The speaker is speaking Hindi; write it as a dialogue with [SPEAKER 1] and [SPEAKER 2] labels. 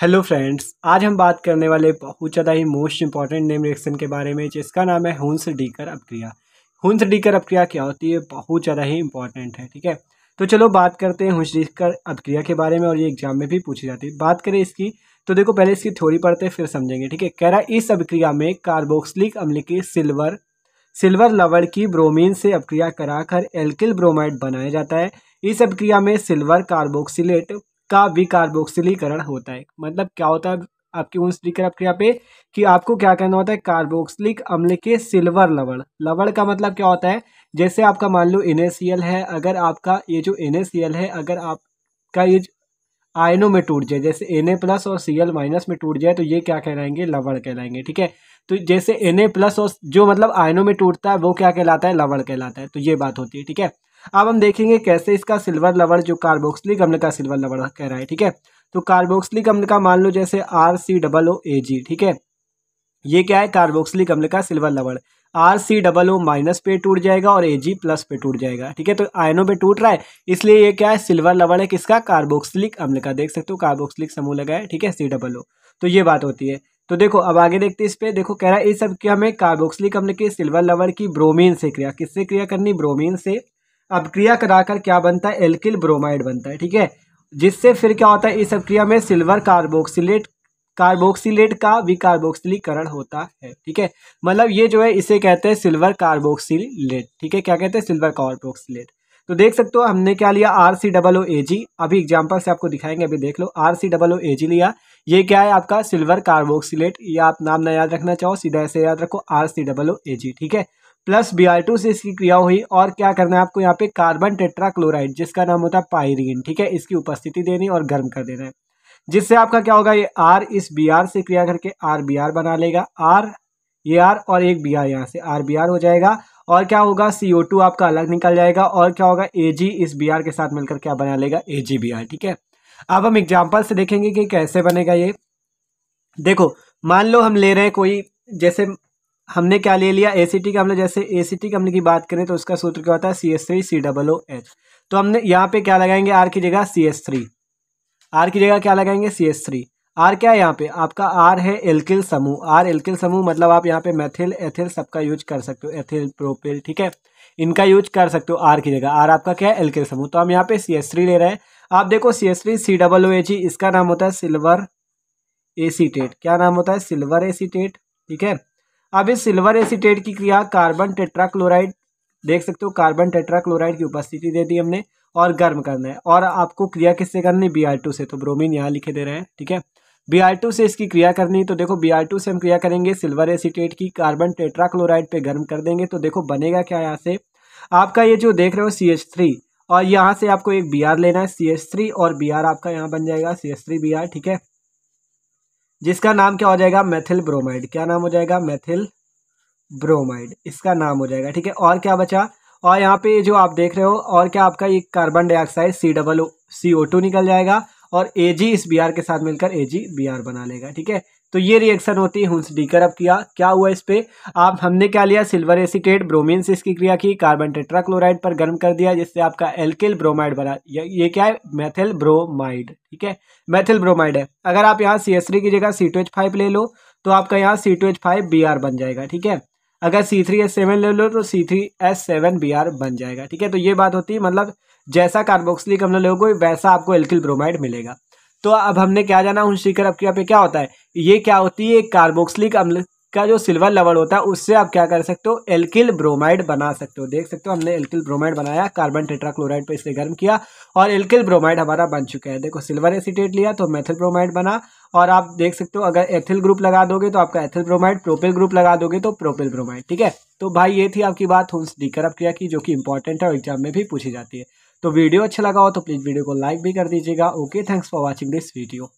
[SPEAKER 1] हेलो फ्रेंड्स आज हम बात करने वाले बहुत ज़्यादा ही मोस्ट इंपॉर्टेंट नेम रिएक्शन के बारे में जिसका नाम है हुंस डीकर अपक्रिया हुंस डीकर अपक्रिया क्या होती है बहुत ज़्यादा ही इंपॉर्टेंट है ठीक है तो चलो बात करते हैं हुंस डीकर अपक्रिया के बारे में और ये एग्जाम में भी पूछी जाती है बात करें इसकी तो देखो पहले इसकी थोड़ी पढ़ते फिर समझेंगे ठीक है कह रहा इस अपक्रिया में कार्बोक्सलिक अम्ल के सिल्वर सिल्वर लवर की ब्रोमीन से अपक्रिया कराकर एल्किल ब्रोमाइड बनाया जाता है इस अपक्रिया में सिल्वर कार्बोक्सिलेट का भी कार्बोक्सिलीकरण होता है मतलब क्या होता है आपकी उस क्रिया पे कि आपको क्या करना होता है कार्बोक्सिलिक अम्ल के सिल्वर लवण लवण का मतलब क्या होता है जैसे आपका मान लो एन है अगर आपका ये जो एन है अगर आपका ये आयनों में टूट जाए जैसे एन प्लस और सी एल माइनस में टूट जाए तो ये क्या कहलाएंगे लवण कहलाएंगे ठीक है तो जैसे एन प्लस और जो मतलब आयनों में टूटता है वो क्या कहलाता है लवण कहलाता है तो ये बात होती है ठीक है अब हम देखेंगे कैसे इसका सिल्वर लवर जो कार्बोक्सलिक अम्ल का सिल्वर लवर कह रहा है ठीक है तो कार्बोक्सलिक अम्ल का मान लो जैसे आर सी डबल ओ ए जी ठीक है ये क्या है कार्बोक्सलिक अम्ल का सिल्वर लवर R C double O minus पे टूट जाएगा और ए जी प्लस पे टूट जाएगा ठीक है तो आयनों पे टूट रहा है इसलिए ये क्या है सिल्वर लवर है किसका कार्बोक्सिलिक अम्ल का देख सकते हो कार्बोक्सिलिक समूह लगा है ठीक है सी डबल ओ तो ये बात होती है तो देखो अब आगे देखते हैं इस पे देखो कह रहा है इस सब क्या हमें कार्बोक्सिलिक अम्ल के सिल्वर लवर की ब्रोमीन से क्रिया किससे क्रिया करनी ब्रोमीन से क्रिया कराकर क्या बनता है एल्किल ब्रोमाइड बनता है ठीक है जिससे फिर क्या होता है इस क्रिया में सिल्वर कार्बोक्सिलेट कार्बोक्सिलेट का विकार्बोक्सिलीकरण होता है ठीक है मतलब ये जो है इसे कहते हैं सिल्वर कार्बोक्सिलेट ठीक है क्या कहते हैं सिल्वर कार्बोक्सिलेट तो देख सकते हो हमने क्या लिया आर सी डबल ओ ए जी अभी एग्जाम्पल से आपको दिखाएंगे अभी देख लो आर सी डबल ओ ए जी लिया ये क्या है आपका सिल्वर कार्बोक्सिलेट ये आप नाम ना याद रखना चाहो सीधा ऐसे याद रखो आर सी डबल ओ ए जी ठीक है प्लस बी आर टू से इसकी क्रिया हुई और क्या करना है आपको यहाँ पे कार्बन टेट्राक्लोराइड जिसका नाम होता है पायरीन ठीक है इसकी उपस्थिति देनी और गर्म कर देना है जिससे आपका क्या होगा ये आर इस बी आर से क्रिया करके आर बी आर बना लेगा आर ये आर और एक बी आर यहाँ से आर बी आर हो जाएगा और क्या होगा सी ओ टू आपका अलग निकल जाएगा और क्या होगा ए जी इस बी आर के साथ मिलकर क्या बना लेगा ए जी बी आर ठीक है अब हम एग्जाम्पल से देखेंगे कि कैसे बनेगा ये देखो मान लो हम ले रहे हैं कोई जैसे हमने क्या ले लिया ए सी टी का हमने जैसे ए सी टी का हमने की बात करें तो उसका सूत्र क्या होता है C H three C double O H तो हमने यहाँ पे क्या लगाएंगे आर की जगह सी एस थ्री आर की जगह क्या लगाएंगे सी एस थ्री आर क्या है यहाँ पे आपका आर है एल्किल समूह आर एल्किल समूह मतलब आप यहाँ पे मैथिल एथिल सबका यूज कर सकते हो एथिल प्रोपिल ठीक है इनका यूज कर सकते हो आर की जगह आर आपका क्या है एल्किल समूह तो हम यहाँ पे सी एस थ्री ले रहे हैं आप देखो C H three C double O H ई इसका नाम होता है सिल्वर एसीटेट क्या नाम होता है सिल्वर एसीटेट ठीक है अब इस सिल्वर एसीटेट की क्रिया कार्बन टेट्राक्लोराइड देख सकते हो कार्बन टेट्राक्लोराइड की उपस्थिति दे दी हमने और गर्म करना है और आपको क्रिया किससे करनी है बी आर टू से तो ब्रोमीन यहाँ लिखे दे रहे हैं ठीक है बी आर टू से इसकी क्रिया करनी तो देखो बी आर टू से हम क्रिया करेंगे सिल्वर एसीटेट की कार्बन टेट्राक्लोराइड पे गर्म कर देंगे तो देखो बनेगा क्या यहाँ से आपका ये जो देख रहे हो सी एच थ्री और यहाँ से आपको एक बी आर लेना है सी एच थ्री और बी आर आपका यहाँ बन जाएगा C H three B R ठीक है जिसका नाम क्या हो जाएगा मेथिल ब्रोमाइड क्या नाम हो जाएगा मेथिल ब्रोमाइड इसका नाम हो जाएगा ठीक है और क्या बचा और यहाँ पे जो आप देख रहे हो और क्या आपका ये carbon dioxide C double C O two निकल जाएगा और ए जी इस बी आर के साथ मिलकर ए जी बी आर बना लेगा ठीक है तो ये रिएक्शन होती है हुंस डीकर अब किया क्या हुआ इस पर आप हमने क्या लिया सिल्वर एसिकेट ब्रोमिन से इसकी क्रिया की कार्बन टेट्राक्लोराइड पर गर्म कर दिया जिससे आपका एल्किल ब्रोमाइड बना ये, ये क्या है मैथिल ब्रोमाइड ठीक है मैथिल ब्रोमाइड है अगर आप यहाँ सी की जगह सी ले लो तो आपका यहाँ सी बी आर बन जाएगा ठीक है अगर सी थ्री एस सेवन ले लो तो C three S seven B R बन जाएगा ठीक है तो ये बात होती है मतलब जैसा कार्बोक्सिलिक अम्ल लोगे वैसा आपको एल्किल ब्रोमाइड मिलेगा तो अब हमने क्या जाना शिखर अब पे क्या होता है ये क्या होती है कार्बोक्सिलिक अम्ल का जो सिल्वर लेवल होता है उससे आप क्या कर सकते हो एल्किल ब्रोमाइड बना सकते हो देख सकते हो हमने एल्किल ब्रोमाइड बनाया कार्बन टेट्राक्लोराइड पर इसे गर्म किया और एल्किल ब्रोमाइड हमारा बन चुका है देखो सिल्वर एसिटेट लिया तो मेथिल ब्रोमाइड बना और आप देख सकते हो अगर एथिल ग्रुप लगा दोगे तो आपका एथिल ब्रोमाइड प्रोपिल ग्रुप लगा दोगे तो प्रोपिल ब्रोमाइड ठीक है तो भाई ये थी आपकी बात होम्स डीकरप क्रिया की जो कि इंपॉर्टेंट है और एग्जाम में भी पूछी जाती है तो वीडियो अच्छा लगा हो तो प्लीज़ वीडियो को लाइक भी कर दीजिएगा okay thanks for watching this video